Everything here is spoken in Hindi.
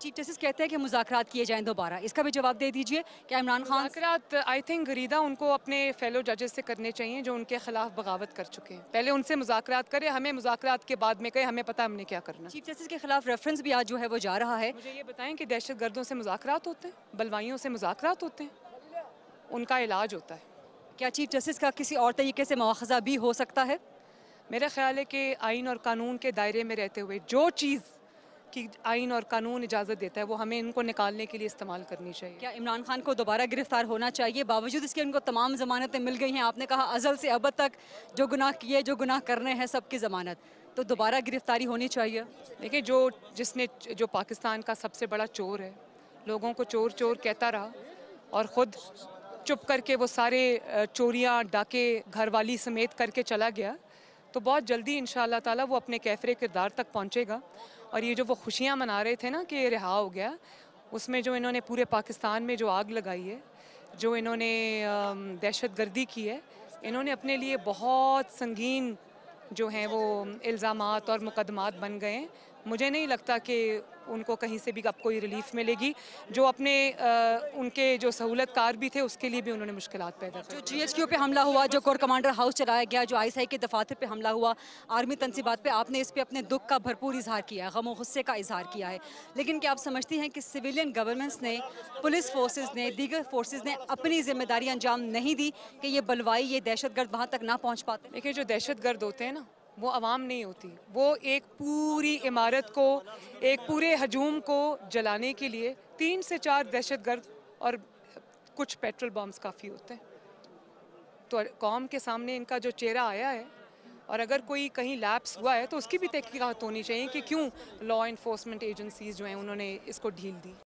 चीफ जस्टिस कहते हैं कि मुजात किए जाएँ दोबारा इसका भी जवाब दे दीजिए क्या इमरान खान आई थिंक गरीदा उनको अपने फेलो जजेस से करने चाहिए जो उनके खिलाफ बगावत कर चुके हैं पहले उनसे मुजाकर करें हमें मुजाकर के बाद में कहें हमें पता हमने क्या करना चीफ जस्टिस के खिलाफ रेफरेंस भी आज जो है वो जा रहा है मुझे ये बताएं कि दहशत गर्दों से मुजात होते हैं बलवाइयों से मुजाकर होते हैं उनका इलाज होता है क्या चीफ जस्टिस का किसी और तरीके से मुआजा भी हो सकता है मेरा ख्याल है कि आइन और कानून के दायरे में रहते हुए जो चीज़ की आइन और कानून इजाज़त देता है वो हमें इनको निकालने के लिए इस्तेमाल करनी चाहिए क्या इमरान खान को दोबारा गिरफ्तार होना चाहिए बावजूद इसके उनको तमाम जमानतें मिल गई हैं आपने कहा अजल से अब तक जो गुनाह किए जो गुनाह करने हैं सबकी ज़मानत तो दोबारा गिरफ्तारी होनी चाहिए देखिए जो जिसने जो पाकिस्तान का सबसे बड़ा चोर है लोगों को चोर चोर कहता रहा और ख़ुद चुप करके वो सारे चोरियाँ डाके घरवाली समेत करके चला गया तो बहुत जल्दी इन ताला वो अपने कैफरे किरदार तक पहुँचेगा और ये जो वो खुशियाँ मना रहे थे ना कि रिहा हो गया उसमें जो इन्होंने पूरे पाकिस्तान में जो आग लगाई है जो इन्होंने दहशत गर्दी की है इन्होंने अपने लिए बहुत संगीन जो हैं वो इल्ज़ाम और मुकदमात बन गए हैं मुझे नहीं लगता कि उनको कहीं से भी अब कोई रिलीफ मिलेगी जो अपने आ, उनके जो सहूलतकार भी थे उसके लिए भी उन्होंने मुश्किल पैदा जो जी एच क्यू पर हमला हुआ जो कोर कमांडर हाउस चलाया गया जो आई के दफातर पर हमला हुआ आर्मी तनसीबात पर आपने इस पर अपने दुख का भरपूर इजहार किया है गमो गुस्से का इजहार किया है लेकिन क्या आप समझती हैं कि सिविलियन गवर्नमेंट्स ने पुलिस फोर्सेज ने दीगर फोर्सेज ने अपनी जिम्मेदारी अंजाम नहीं दी कि ये बलवाई ये दहशत गर्द वहाँ तक ना पहुँच पाते देखिए जो दहशत गर्द होते हैं ना वो आवाम नहीं होती वो एक पूरी इमारत को एक पूरे हजूम को जलाने के लिए तीन से चार दहशत गर्द और कुछ पेट्रोल बम्स काफ़ी होते हैं तो कौम के सामने इनका जो चेहरा आया है और अगर कोई कहीं लैप्स हुआ है तो उसकी भी तहकीकत होनी चाहिए कि क्यों लॉ इन्फोर्समेंट एजेंसीज जो हैं उन्होंने इसको ढील दी